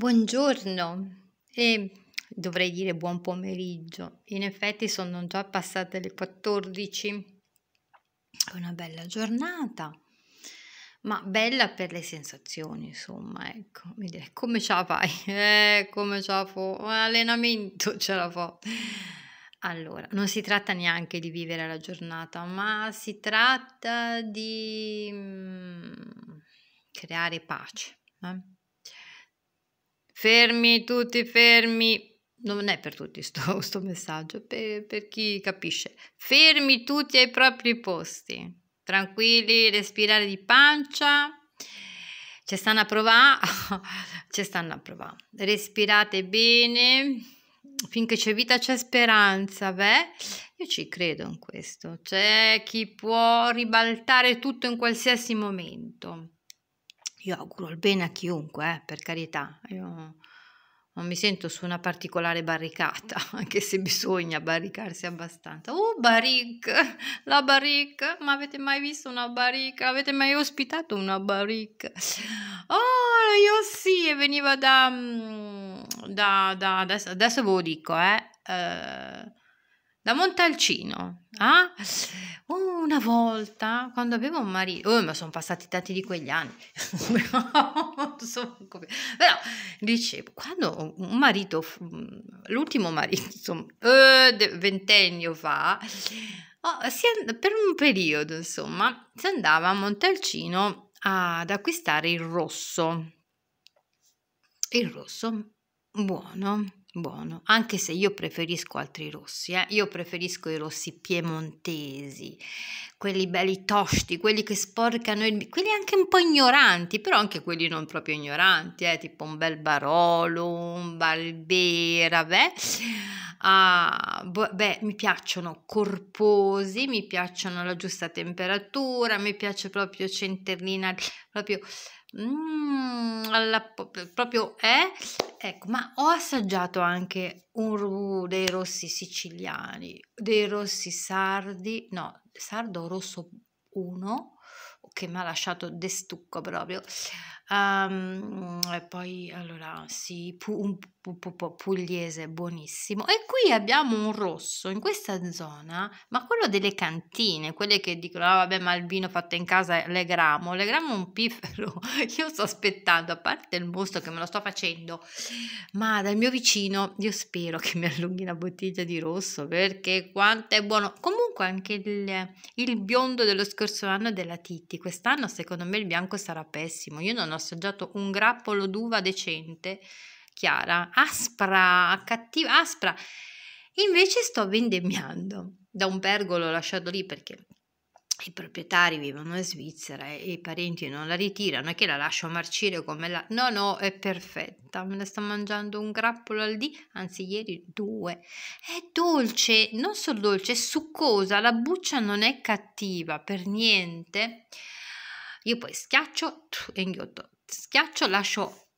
Buongiorno e dovrei dire buon pomeriggio. In effetti sono già passate le 14. È una bella giornata, ma bella per le sensazioni, insomma, ecco. come ce la fai? Eh, come ce la fo? allenamento ce la fa. Allora, non si tratta neanche di vivere la giornata, ma si tratta di mm, creare pace. Eh? Fermi, tutti fermi. Non è per tutti sto, messaggio, per, per chi capisce. Fermi tutti ai propri posti. Tranquilli, respirare di pancia. Ci stanno a provare. Ci stanno a provare. Respirate bene. Finché c'è vita c'è speranza, beh, io ci credo in questo. C'è chi può ribaltare tutto in qualsiasi momento. Io auguro il bene a chiunque, eh, per carità, io non mi sento su una particolare barricata, anche se bisogna barricarsi abbastanza. Oh, Baric, la Baric, ma avete mai visto una Baric? Avete mai ospitato una Baric? Oh, io sì, e veniva da, mm, da, da adesso, adesso ve lo dico, eh. Uh, da Montalcino. Ah? Una volta, quando avevo un marito... Oh, ma sono passati tanti di quegli anni. Però, dicevo, quando un marito... L'ultimo marito, insomma, eh, ventennio fa... Oh, per un periodo, insomma, si andava a Montalcino ad acquistare il rosso. Il rosso buono Buono, anche se io preferisco altri rossi, eh? io preferisco i rossi piemontesi, quelli belli tosti, quelli che sporcano, il... quelli anche un po' ignoranti, però anche quelli non proprio ignoranti, eh? tipo un bel Barolo, un Balbera, beh. Ah, beh, mi piacciono corposi, mi piacciono la giusta temperatura, mi piace proprio centellina, proprio Mm, alla, proprio è eh? ecco ma ho assaggiato anche un rubù dei rossi siciliani dei rossi sardi no sardo rosso 1 che mi ha lasciato destucco proprio Um, e poi allora sì, pu, un pu, pu, pugliese buonissimo. E qui abbiamo un rosso in questa zona, ma quello delle cantine, quelle che dicono ah, vabbè, ma il vino fatto in casa le gramo, le gramo un piffero. Io sto aspettando, a parte il mostro che me lo sto facendo, ma dal mio vicino io spero che mi allunghi una bottiglia di rosso perché quanto è buono. Comunque anche il, il biondo dello scorso anno è della Titti, quest'anno secondo me il bianco sarà pessimo. Io non ho assaggiato un grappolo d'uva decente, chiara, aspra, cattiva, aspra. Invece sto vendemmiando da un pergolo lasciato lì perché i proprietari vivono in Svizzera e i parenti non la ritirano e che la lascio marcire come la... No, no, è perfetta, me ne sto mangiando un grappolo al dì, anzi ieri due. È dolce, non solo dolce, è succosa, la buccia non è cattiva per niente. Io poi schiaccio e inghiotto, schiaccio, lascio,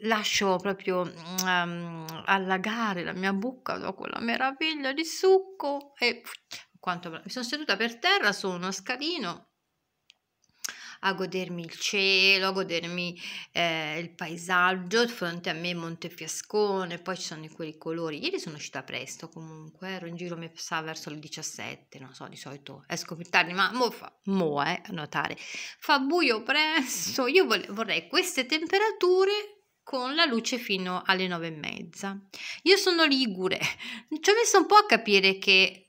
lascio proprio um, allagare la mia bocca da quella meraviglia di succo e quanto mi sono seduta per terra su uno scalino a godermi il cielo, a godermi eh, il paesaggio, di fronte a me Montefiascone, poi ci sono quei colori. Ieri sono uscita presto comunque, ero in giro, mi passava verso le 17, non so, di solito esco più tardi, ma mo, fa, mo eh, a notare, fa buio presto, io vorrei queste temperature con la luce fino alle nove e mezza. Io sono ligure, ci ho messo un po' a capire che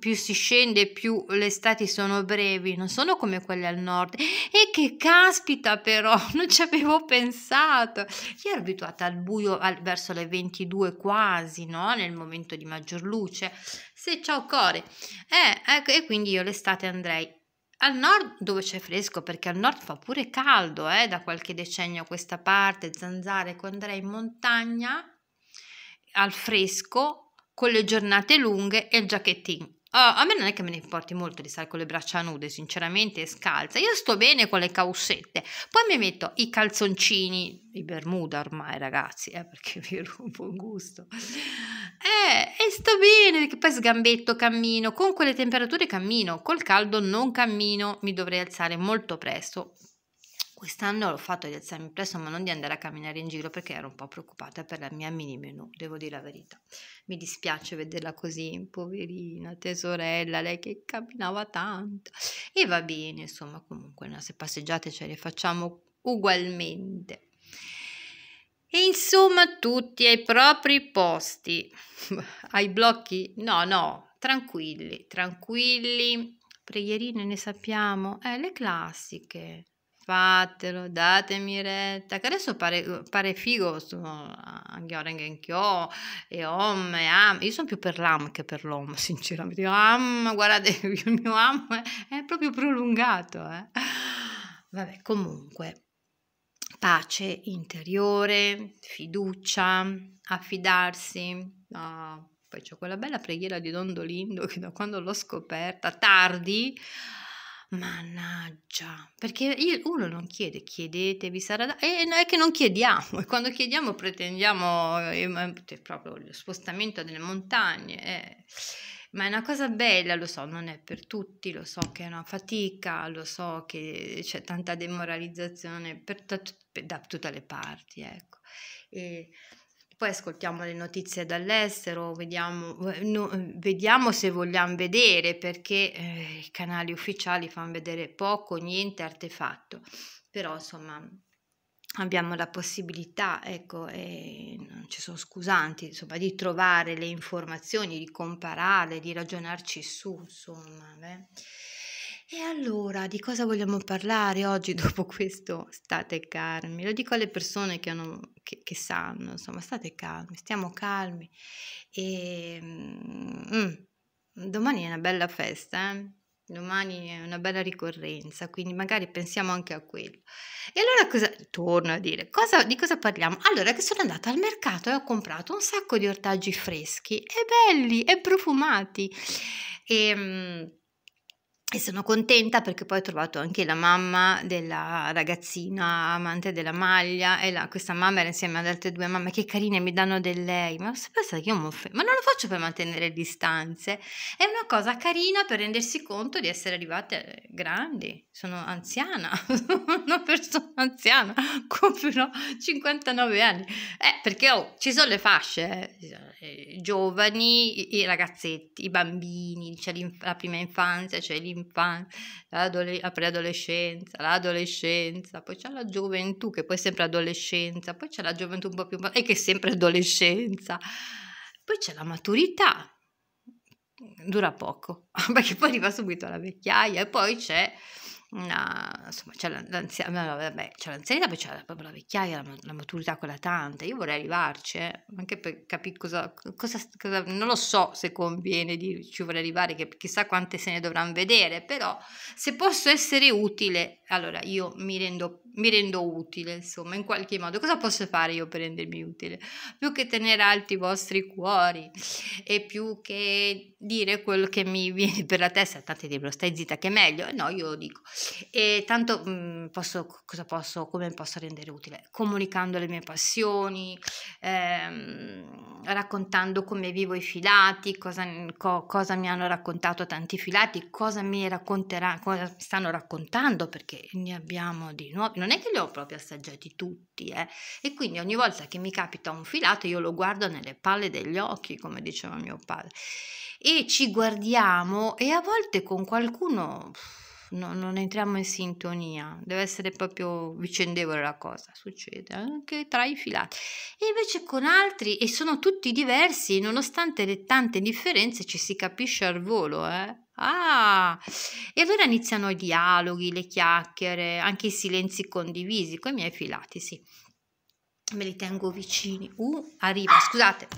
più si scende più le estati sono brevi, non sono come quelle al nord. E che caspita però, non ci avevo pensato. Io ero abituata al buio al, verso le 22 quasi, no? Nel momento di maggior luce. Se c'è core. Eh, ecco, e quindi io l'estate andrei al nord dove c'è fresco, perché al nord fa pure caldo, eh, da qualche decennio a questa parte, zanzare, ecco, andrei in montagna al fresco con le giornate lunghe e il giacchettino eh, a me non è che me ne importi molto di stare con le braccia nude, sinceramente, scalza. Io sto bene con le causette. Poi mi metto i calzoncini, i Bermuda ormai, ragazzi, eh, perché vi rompo un gusto. Eh, e sto bene, perché poi sgambetto, cammino. Con quelle temperature cammino, col caldo non cammino. Mi dovrei alzare molto presto Quest'anno l'ho fatto di alzarmi presto, ma non di andare a camminare in giro perché ero un po' preoccupata per la mia mini menù, devo dire la verità. Mi dispiace vederla così, poverina tesorella, lei che camminava tanto. E va bene, insomma, comunque, no, se passeggiate ce le facciamo ugualmente. E insomma, tutti ai propri posti. ai blocchi? No, no, tranquilli, tranquilli. Preghierine ne sappiamo, eh, le classiche fatelo, datemi retta, che adesso pare, pare figo anche Oren Genkyo e Om e Am, io sono più per l'Am che per l'Om sinceramente, Am, guardate il mio Am è proprio prolungato, eh. vabbè comunque pace interiore, fiducia, affidarsi, oh, poi c'è quella bella preghiera di Don Dolindo che da quando l'ho scoperta tardi Mannaggia, perché io, uno non chiede, chiedetevi sarà da... E eh, non è che non chiediamo, e quando chiediamo pretendiamo eh, cioè, proprio lo spostamento delle montagne. Eh. Ma è una cosa bella, lo so, non è per tutti, lo so che è una fatica, lo so che c'è tanta demoralizzazione per, da, da tutte le parti, ecco. E, poi ascoltiamo le notizie dall'estero, vediamo, eh, no, eh, vediamo se vogliamo vedere perché eh, i canali ufficiali fanno vedere poco, niente artefatto, però insomma abbiamo la possibilità, ecco, eh, non ci sono scusanti, insomma, di trovare le informazioni, di comparare, di ragionarci su, insomma. Beh. E allora, di cosa vogliamo parlare oggi dopo questo? State calmi, lo dico alle persone che, hanno, che, che sanno, insomma, state calmi, stiamo calmi. E, ehm, mm, domani è una bella festa, eh? domani è una bella ricorrenza, quindi magari pensiamo anche a quello. E allora cosa, torno a dire, cosa, di cosa parliamo? Allora che sono andata al mercato e ho comprato un sacco di ortaggi freschi e belli e profumati. E, ehm, e sono contenta perché poi ho trovato anche la mamma della ragazzina amante della maglia e la, questa mamma era insieme ad altre due mamme che carine mi danno del lei ma sapete che io mi ma non lo faccio per mantenere distanze è una cosa carina per rendersi conto di essere arrivate eh, grandi sono anziana una persona anziana compirò 59 anni eh, perché oh, ci sono le fasce eh, eh giovani i, ragazzetti i bambini c'è cioè la prima infanzia c'è cioè l'infanzia l'infanzia, la preadolescenza, l'adolescenza, poi c'è la gioventù che poi è sempre adolescenza, poi c'è la gioventù un po' più e che è sempre adolescenza, poi c'è la maturità, dura poco, perché poi arriva subito alla vecchiaia e poi c'è una, insomma, c'è, l'anzia, vabbè, c'è l'anzianità, poi c'è proprio la vecchiaia, la, la maturità quella tanta. Io vorrei arrivarci, eh, anche per capire cosa, cosa, cosa, non lo so se conviene di ci vorrei arrivare, che chissà quante se ne dovranno vedere, però se posso essere utile allora io mi rendo, mi rendo utile, insomma, in qualche modo. Cosa posso fare io per rendermi utile? Più che tenere alti i vostri cuori e più che dire quello che mi viene per la testa, tanti dicono stai zitta che è meglio, no, io lo dico. E tanto mh, mhmm, posso, cosa posso, come posso rendere utile? Comunicando le mie passioni, ehm, raccontando come vivo i filati, cosa, co, cosa mi hanno raccontato tanti filati, cosa mi racconteranno, cosa stanno raccontando, perché perché ne abbiamo di nuovi, non è che li ho proprio assaggiati tutti, eh? e quindi ogni volta che mi capita un filato io lo guardo nelle palle degli occhi, come diceva mio padre, e ci guardiamo e a volte con qualcuno... No, non entriamo in sintonia, deve essere proprio vicendevole la cosa, succede anche tra i filati. E invece con altri, e sono tutti diversi, nonostante le tante differenze, ci si capisce al volo, eh? Ah, e allora iniziano i dialoghi, le chiacchiere, anche i silenzi condivisi con i miei filati, sì. Me li tengo vicini. Uh, arriva, scusate.